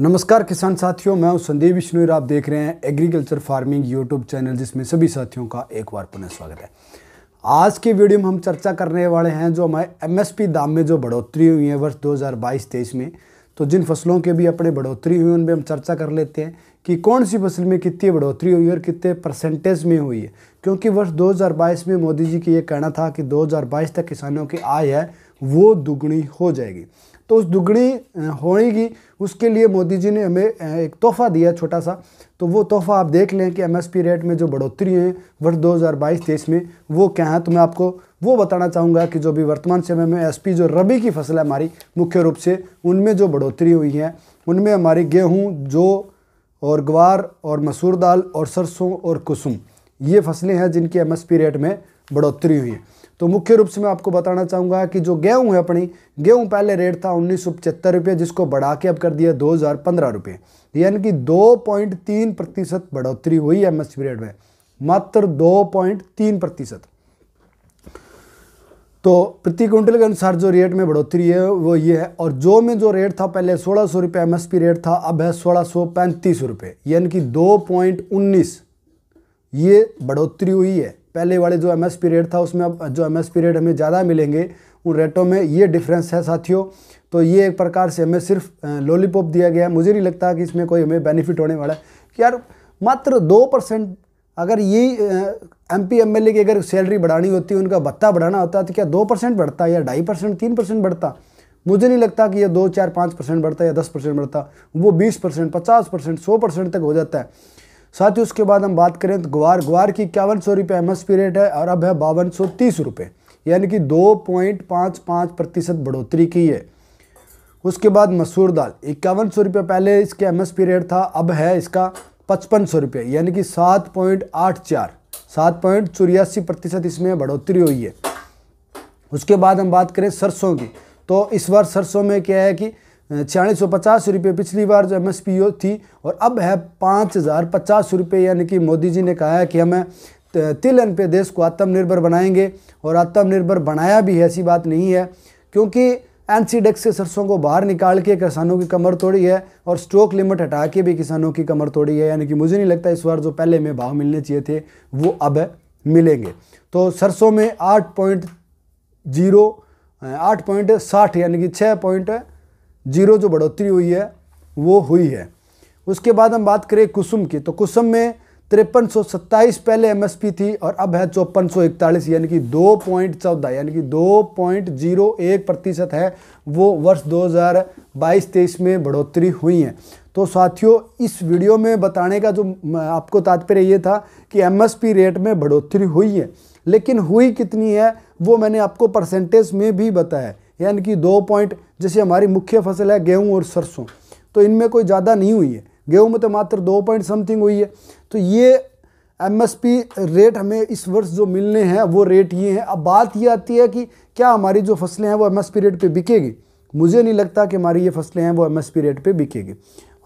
नमस्कार किसान साथियों मैं हूं संदीप विष्णु आप देख रहे हैं एग्रीकल्चर फार्मिंग यूट्यूब चैनल जिसमें सभी साथियों का एक बार पुनः स्वागत है आज के वीडियो में हम चर्चा करने वाले हैं जो हमारे एमएसपी दाम में जो बढ़ोतरी हुई है वर्ष 2022 हज़ार में तो जिन फसलों के भी अपने बढ़ोतरी हुई उन पर हम चर्चा कर लेते हैं कि कौन सी फसल में कितनी बढ़ोतरी हुई और कितने परसेंटेज में हुई है क्योंकि वर्ष 2022 में मोदी जी की ये कहना था कि 2022 तक किसानों की आय है वो दुगुनी हो जाएगी तो उस दुगड़ी होएगी उसके लिए मोदी जी ने हमें एक तोहफ़ा दिया छोटा सा तो वो तोहफ़ा आप देख लें कि एमएसपी रेट में जो बढ़ोतरी है वर्ष 2022 हज़ार में वो क्या है तो मैं आपको वो बताना चाहूँगा कि जो भी वर्तमान समय में एसपी जो रबी की फसल है हमारी मुख्य रूप से उनमें जो बढ़ोतरी हुई है उनमें हमारी गेहूँ जो और ग्वार और मसूर दाल और सरसों और कुसुम ये फसलें हैं जिनकी एमएसपी रेट में बढ़ोतरी हुई है तो मुख्य रूप से मैं आपको बताना चाहूँगा कि जो गेहूँ है अपनी गेहूँ पहले रेट था उन्नीस सौ पचहत्तर रुपये जिसको बढ़ा के अब कर दिया दो हज़ार पंद्रह रुपये यानी कि दो पॉइंट तीन प्रतिशत बढ़ोतरी हुई है एम एस रेट में मात्र दो पॉइंट तीन प्रतिशत तो प्रति क्विंटल के अनुसार जो रेट में बढ़ोतरी है वो ये है और जो में जो रेट था पहले सोलह सौ रुपये एम रेट था अब है सोलह सौ पैंतीस रुपये यानी कि दो पॉइंट उन्नीस ये बढ़ोतरी हुई है पहले वाले जो एम पीरियड था उसमें अब जो एम पीरियड हमें ज़्यादा मिलेंगे उन रेटों में ये डिफरेंस है साथियों तो ये एक प्रकार से हमें सिर्फ लॉलीपॉप दिया गया है मुझे नहीं लगता कि इसमें कोई हमें बेनिफिट होने वाला है कि यार मात्र दो परसेंट अगर ये M P M L A की अगर सैलरी बढ़ानी होती है उनका भत्ता बढ़ाना होता तो क्या दो परसेंट बढ़ता या ढाई परसेंट तीन परसेंट बढ़ता मुझे नहीं लगता कि यह दो चार पाँच परसेंट बढ़ता या दस परसेंट बढ़ता वो बीस परसेंट पचास परसेंट सौ परसेंट तक हो जाता है साथ ही उसके बाद हम बात करें तो ग्वार ग्वार की इक्यावन सौ रुपये एम एस पी रेट है और अब है बावन सौ तीस रुपये यानी कि दो पॉइंट पाँच पाँच प्रतिशत बढ़ोतरी की है उसके बाद मसूर दाल इक्यावन सौ रुपये पहले इसके एम एस रेट था अब है इसका पचपन सौ रुपये यानी कि सात पॉइंट आठ चार सात पॉइंट चौरासी प्रतिशत इसमें बढ़ोतरी हुई है उसके बाद हम बात करें सरसों की तो इस बार सरसों में क्या है कि छियालीस सौ पचास रुपये पिछली बार जो एम एस पी थी और अब है पाँच हज़ार पचास रुपये यानी कि मोदी जी ने कहा है कि हमें तिलन पे देश को आत्मनिर्भर बनाएंगे और आत्मनिर्भर बनाया भी है ऐसी बात नहीं है क्योंकि एन सी डेक्स से सरसों को बाहर निकाल के किसानों की कमर तोड़ी है और स्टॉक लिमिट हटा के भी किसानों की कमर तोड़ी है यानी कि मुझे नहीं लगता इस बार जो पहले में भाव मिलने चाहिए थे वो अब मिलेंगे तो सरसों में आठ पॉइंट जीरो आठ पॉइंट साठ यानी कि छः पॉइंट जीरो जो बढ़ोतरी हुई है वो हुई है उसके बाद हम बात करें कुसुम की तो कुसुम में तिरपन सौ सत्ताईस पहले एमएसपी थी और अब है चौपन सौ इकतालीस यानी कि दो पॉइंट चौदह यानी कि दो पॉइंट जीरो एक प्रतिशत है वो वर्ष 2022-23 में बढ़ोतरी हुई है तो साथियों इस वीडियो में बताने का जो आपको तात्पर्य ये था कि एमएसपी रेट में बढ़ोतरी हुई है लेकिन हुई कितनी है वो मैंने आपको परसेंटेज में भी बताया यानी कि दो पॉइंट जैसे हमारी मुख्य फसल है गेहूँ और सरसों तो इनमें कोई ज़्यादा नहीं हुई है गेहूँ में तो मात्र दो पॉइंट समथिंग हुई है तो ये एमएसपी रेट हमें इस वर्ष जो मिलने हैं वो रेट ये हैं अब बात ये आती है कि क्या हमारी जो फसलें हैं वो एम रेट पर बिकेगी मुझे नहीं लगता कि हमारी ये फसलें हैं वो एम रेट पर बिकेगी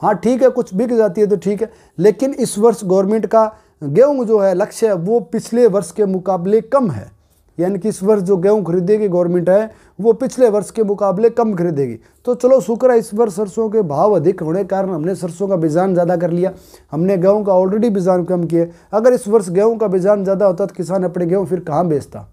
हाँ ठीक है कुछ बिक जाती है तो ठीक है लेकिन इस वर्ष गवर्नमेंट का गेहूँ जो है लक्ष्य है वो पिछले वर्ष के मुकाबले कम है यानी कि इस वर्ष जो गेहूँ खरीदेगी गवर्नमेंट है वो पिछले वर्ष के मुकाबले कम खरीदेगी तो चलो शुक्र है इस वर्ष सरसों के भाव अधिक होने के कारण हमने सरसों का बिजान ज़्यादा कर लिया हमने गेहूँ का ऑलरेडी बिजान कम किया अगर इस वर्ष गेहूँ का बिजान ज़्यादा होता तो किसान अपने गेहूँ फिर कहाँ बेचता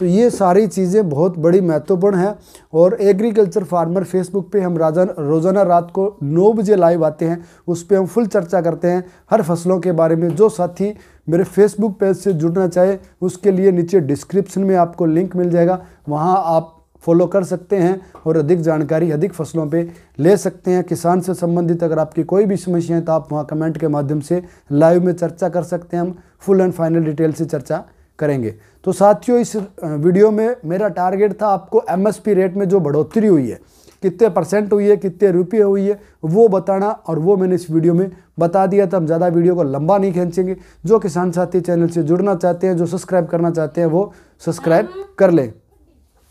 तो ये सारी चीज़ें बहुत बड़ी महत्वपूर्ण है और एग्रीकल्चर फार्मर फेसबुक पे हम राजा रोज़ाना रात को नौ बजे लाइव आते हैं उस पर हम फुल चर्चा करते हैं हर फसलों के बारे में जो साथी मेरे फेसबुक पेज से जुड़ना चाहे उसके लिए नीचे डिस्क्रिप्शन में आपको लिंक मिल जाएगा वहाँ आप फॉलो कर सकते हैं और अधिक जानकारी अधिक फसलों पे ले सकते हैं किसान से संबंधित अगर आपकी कोई भी समस्या है तो आप वहाँ कमेंट के माध्यम से लाइव में चर्चा कर सकते हैं हम फुल एंड फाइनल डिटेल से चर्चा करेंगे तो साथियों इस वीडियो में मेरा टारगेट था आपको एमएसपी रेट में जो बढ़ोतरी हुई है कितने परसेंट हुई है कितने रुपये हुई है वो बताना और वो मैंने इस वीडियो में बता दिया था हम ज़्यादा वीडियो को लंबा नहीं खींचेंगे जो किसान साथी चैनल से जुड़ना चाहते हैं जो सब्सक्राइब करना चाहते हैं वो सब्सक्राइब हाँ। कर लें